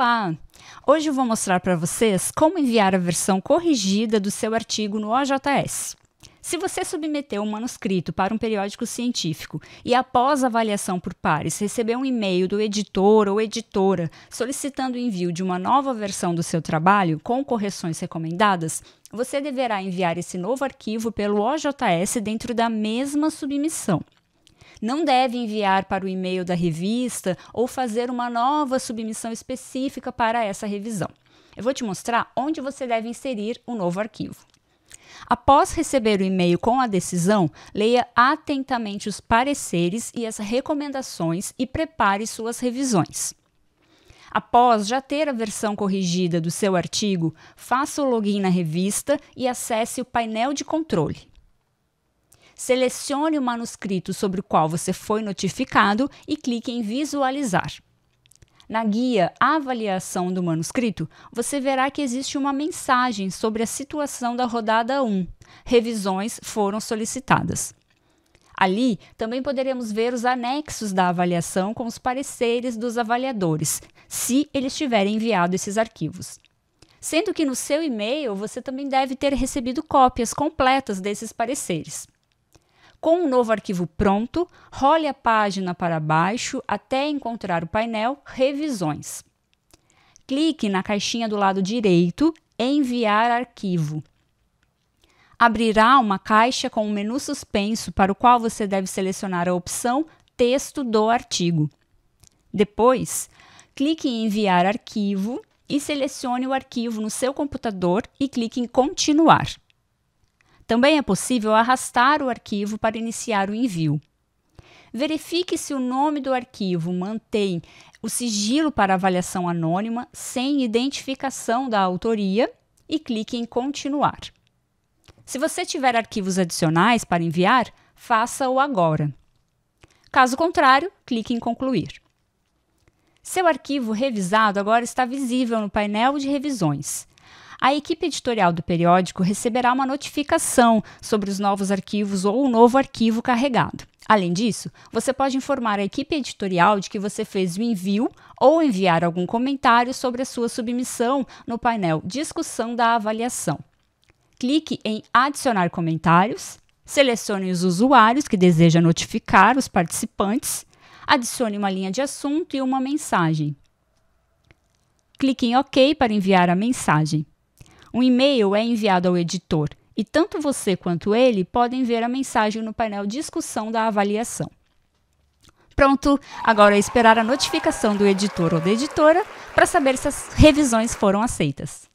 Olá! Hoje eu vou mostrar para vocês como enviar a versão corrigida do seu artigo no OJS. Se você submeteu um manuscrito para um periódico científico e, após avaliação por pares, recebeu um e-mail do editor ou editora solicitando o envio de uma nova versão do seu trabalho com correções recomendadas, você deverá enviar esse novo arquivo pelo OJS dentro da mesma submissão não deve enviar para o e-mail da revista ou fazer uma nova submissão específica para essa revisão. Eu vou te mostrar onde você deve inserir o um novo arquivo. Após receber o e-mail com a decisão, leia atentamente os pareceres e as recomendações e prepare suas revisões. Após já ter a versão corrigida do seu artigo, faça o login na revista e acesse o painel de controle selecione o manuscrito sobre o qual você foi notificado e clique em Visualizar. Na guia Avaliação do Manuscrito, você verá que existe uma mensagem sobre a situação da rodada 1. Revisões foram solicitadas. Ali também poderemos ver os anexos da avaliação com os pareceres dos avaliadores, se eles tiverem enviado esses arquivos. Sendo que no seu e-mail você também deve ter recebido cópias completas desses pareceres. Com o um novo arquivo pronto, role a página para baixo até encontrar o painel Revisões. Clique na caixinha do lado direito Enviar arquivo. Abrirá uma caixa com um menu suspenso para o qual você deve selecionar a opção Texto do artigo. Depois, clique em Enviar arquivo e selecione o arquivo no seu computador e clique em Continuar. Também é possível arrastar o arquivo para iniciar o envio. Verifique se o nome do arquivo mantém o sigilo para avaliação anônima sem identificação da autoria e clique em Continuar. Se você tiver arquivos adicionais para enviar, faça-o agora. Caso contrário, clique em Concluir. Seu arquivo revisado agora está visível no painel de revisões a equipe editorial do periódico receberá uma notificação sobre os novos arquivos ou o um novo arquivo carregado. Além disso, você pode informar a equipe editorial de que você fez o envio ou enviar algum comentário sobre a sua submissão no painel Discussão da Avaliação. Clique em Adicionar comentários, selecione os usuários que deseja notificar os participantes, adicione uma linha de assunto e uma mensagem. Clique em OK para enviar a mensagem. Um e-mail é enviado ao editor e tanto você quanto ele podem ver a mensagem no painel Discussão da Avaliação. Pronto, agora é esperar a notificação do editor ou da editora para saber se as revisões foram aceitas.